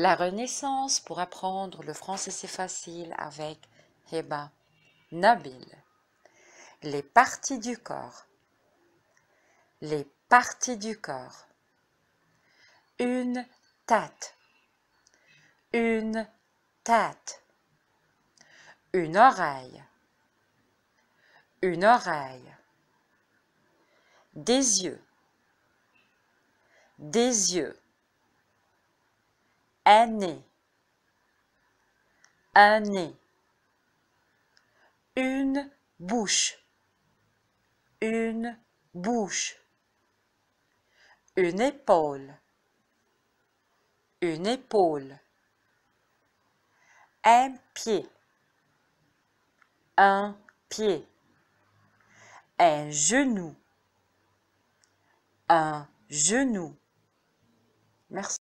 La Renaissance pour apprendre le français c'est facile avec Heba Nabil. Les parties du corps. Les parties du corps. Une tête. Une tête. Une oreille. Une oreille. Des yeux. Des yeux un nez, Une bouche, une bouche. Une épaule, une épaule. Un pied, un pied. Un genou, un genou. Merci.